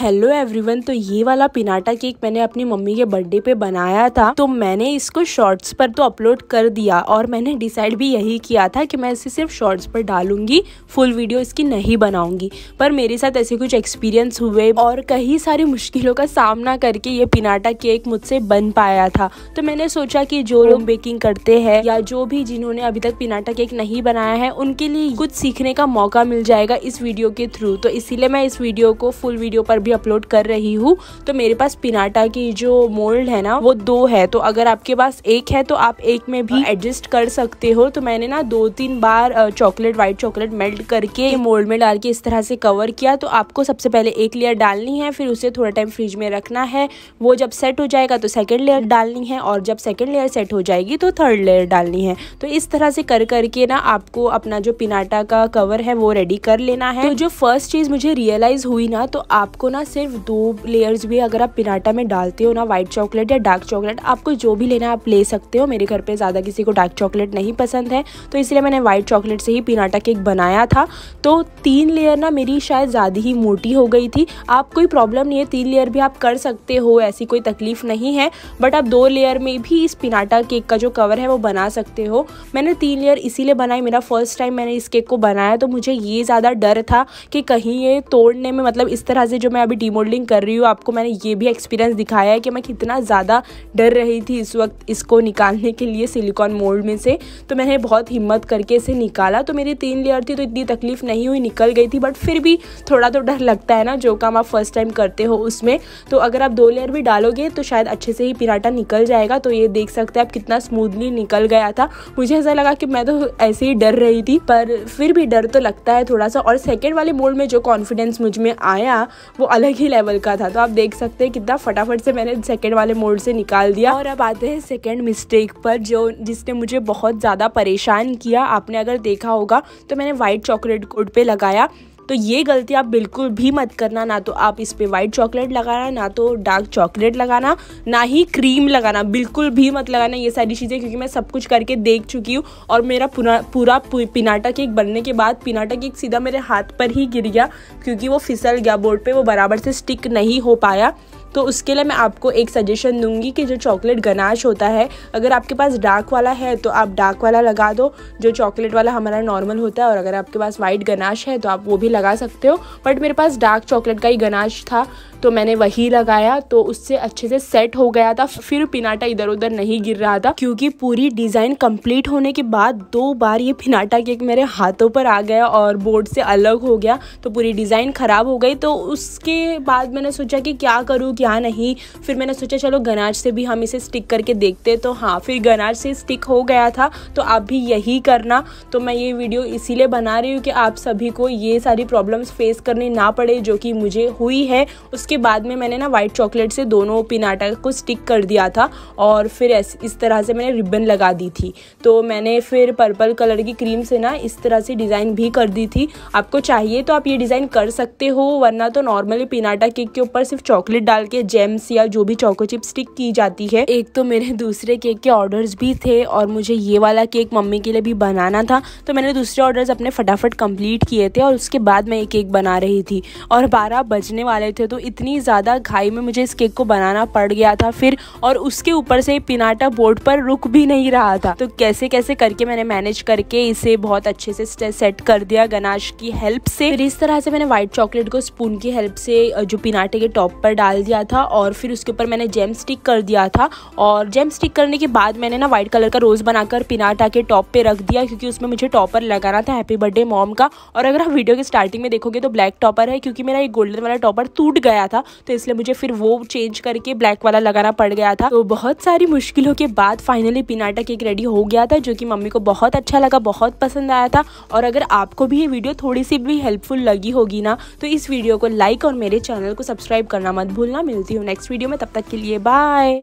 hello everyone तो ये वाला पिनाटा केक मैंने अपनी मम्मी के बर्थडे पे बनाया था तो मैंने इसको शॉर्ट्स पर तो अपलोड कर दिया और मैंने डिसाइड भी यही किया था कि मैं इसे सिर्फ शॉर्ट्स पर डालूंगी फुल वीडियो इसकी नहीं बनाऊंगी पर मेरे साथ ऐसे कुछ एक्सपीरियंस हुए और कई सारी मुश्किलों का सामना करके ये पिनाटा केक मुझसे बन पाया था तो मैंने सोचा कि जो लोग बेकिंग करते हैं या जो भी जिन्होंने अभी तक पिनाटा केक नहीं बनाया है उनके लिए कुछ सीखने का मौका मिल जाएगा इस वीडियो के थ्रू तो इसीलिए मैं इस वीडियो को फुल वीडियो पर भी अपलोड कर रही हूँ तो मेरे पास पिनाटा की जो मोल्ड है ना वो दो है तो अगर आपके पास एक है तो आप एक में भी एडजस्ट कर सकते हो तो मैंने ना दो तीन बार चॉकलेट व्हाइट चॉकलेट मेल्ट करके मोल्ड में डाल के इस तरह से कवर किया तो आपको सबसे पहले एक लेयर डालनी है फिर उसे थोड़ा टाइम फ्रिज में रखना है वो जब सेट हो जाएगा तो सेकेंड लेयर डालनी है और जब सेकेंड लेयर सेट हो जाएगी तो थर्ड लेयर डालनी है तो इस तरह से कर करके ना आपको अपना जो पिनाटा का कवर है वो रेडी कर लेना है तो जो फर्स्ट चीज़ मुझे रियलाइज़ हुई ना तो आपको ना ना सिर्फ दो लेयर्स भी अगर आप पिनाटा में डालते हो ना वाइट चॉकलेट या डार्क चॉकलेट आपको जो भी लेना आप ले सकते हो मेरे घर पे ज़्यादा किसी को डार्क चॉकलेट नहीं पसंद है तो इसलिए मैंने वाइट चॉकलेट से ही पिनाटा केक बनाया था तो तीन लेयर ना मेरी शायद ज़्यादा ही मोटी हो गई थी आप कोई प्रॉब्लम नहीं है तीन लेयर भी आप कर सकते हो ऐसी कोई तकलीफ़ नहीं है बट आप दो लेयर में भी इस पिनाटा केक का जो कवर है वो बना सकते हो मैंने तीन लेयर इसीलिए बनाई मेरा फर्स्ट टाइम मैंने इस केक को बनाया तो मुझे ये ज़्यादा डर था कि कहीं ये तोड़ने में मतलब इस तरह से जो मैं अभी टीम होल्डिंग कर रही हूँ आपको मैंने ये भी एक्सपीरियंस दिखाया है कि मैं कितना ज़्यादा डर रही थी इस वक्त इसको निकालने के लिए सिलिकॉन मोल्ड में से तो मैंने बहुत हिम्मत करके इसे निकाला तो मेरी तीन लेयर थी तो इतनी तकलीफ़ नहीं हुई निकल गई थी बट फिर भी थोड़ा तो डर लगता है ना जो काम आप फर्स्ट टाइम करते हो उसमें तो अगर आप दो लेयर भी डालोगे तो शायद अच्छे से ही पिराटा निकल जाएगा तो ये देख सकते हैं आप कितना स्मूथली निकल गया था मुझे ऐसा लगा कि मैं तो ऐसे ही डर रही थी पर फिर भी डर तो लगता है थोड़ा सा और सेकेंड वाले मोल्ड में जो कॉन्फिडेंस मुझ में आया वो अलग ही लेवल का था तो आप देख सकते हैं कितना फटाफट से मैंने सेकेंड वाले मोड से निकाल दिया और अब आते हैं सेकेंड मिस्टेक पर जो जिसने मुझे बहुत ज़्यादा परेशान किया आपने अगर देखा होगा तो मैंने वाइट चॉकलेट कोड पर लगाया तो ये गलती आप बिल्कुल भी मत करना ना तो आप इस पर वाइट चॉकलेट लगाना ना तो डार्क चॉकलेट लगाना ना ही क्रीम लगाना बिल्कुल भी मत लगाना ये सारी चीज़ें क्योंकि मैं सब कुछ करके देख चुकी हूँ और मेरा पूरा पूरा पिनाटा केक बनने के बाद पिनाटा केक सीधा मेरे हाथ पर ही गिर गया क्योंकि वो फिसल गया बोर्ड पर वो बराबर से स्टिक नहीं हो पाया तो उसके लिए मैं आपको एक सजेशन दूंगी कि जो चॉकलेट गनाश होता है अगर आपके पास डार्क वाला है तो आप डार्क वाला लगा दो जो चॉकलेट वाला हमारा नॉर्मल होता है और अगर आपके पास वाइट गनाश है तो आप वो भी लगा सकते हो बट मेरे पास डार्क चॉकलेट का ही गनाश था तो मैंने वही लगाया तो उससे अच्छे से सेट हो गया था फिर पिनाटा इधर उधर नहीं गिर रहा था क्योंकि पूरी डिज़ाइन कंप्लीट होने के बाद दो बार ये पिनाटा केक मेरे हाथों पर आ गया और बोर्ड से अलग हो गया तो पूरी डिज़ाइन ख़राब हो गई तो उसके बाद मैंने सोचा कि क्या करूँ क्या नहीं फिर मैंने सोचा चलो गनाज से भी हम इसे स्टिक करके देखते तो हाँ फिर गनाज से स्टिक हो गया था तो आप भी यही करना तो मैं ये वीडियो इसीलिए बना रही हूँ कि आप सभी को ये सारी प्रॉब्लम्स फेस करनी ना पड़े जो कि मुझे हुई है उसके उसके बाद में मैंने ना वाइट चॉकलेट से दोनों पिनाटा को स्टिक कर दिया था और फिर ऐस इस तरह से मैंने रिबन लगा दी थी तो मैंने फिर पर्पल कलर की क्रीम से ना इस तरह से डिज़ाइन भी कर दी थी आपको चाहिए तो आप ये डिज़ाइन कर सकते हो वरना तो नॉर्मली पिनाटा केक के ऊपर सिर्फ चॉकलेट डाल के जेम्स या जो भी चॉको चिप स्टिक की जाती है एक तो मेरे दूसरे केक के ऑर्डर्स भी थे और मुझे ये वाला केक मम्मी के लिए भी बनाना था तो मैंने दूसरे ऑर्डर्स अपने फटाफट कंप्लीट किए थे और उसके बाद मैं ये केक बना रही थी और बारह बजने वाले थे तो इतने इतनी ज़्यादा घाई में मुझे इस केक को बनाना पड़ गया था फिर और उसके ऊपर से पिनाटा बोर्ड पर रुक भी नहीं रहा था तो कैसे कैसे करके मैंने मैनेज करके इसे बहुत अच्छे से सेट कर दिया गनाश की हेल्प से फिर इस तरह से मैंने व्हाइट चॉकलेट को स्पून की हेल्प से जो पिनाटे के टॉप पर डाल दिया था और फिर उसके ऊपर मैंने जेम स्टिक कर दिया था और जेम स्टिक करने के बाद मैंने ना व्हाइट कलर का रोज़ बनाकर पिनाटा के टॉप पे रख दिया क्योंकि उसमें मुझे टॉपर लगाना था हैप्पी बर्थडे मॉम का और अगर आप वीडियो के स्टार्टिंग में देखोगे तो ब्लैक टॉपर है क्योंकि मेरा ये गोल्डन वाला टॉपर टूट गया था तो इसलिए मुझे फिर वो चेंज करके ब्लैक वाला लगाना पड़ गया था तो बहुत सारी मुश्किलों के बाद फाइनली पिनाटा केक रेडी हो गया था जो कि मम्मी को बहुत अच्छा लगा बहुत पसंद आया था और अगर आपको भी ये वीडियो थोड़ी सी भी हेल्पफुल लगी होगी ना तो इस वीडियो को लाइक और मेरे चैनल को सब्सक्राइब करना मत भूलना मिलती हूँ नेक्स्ट वीडियो में तब तक के लिए बाय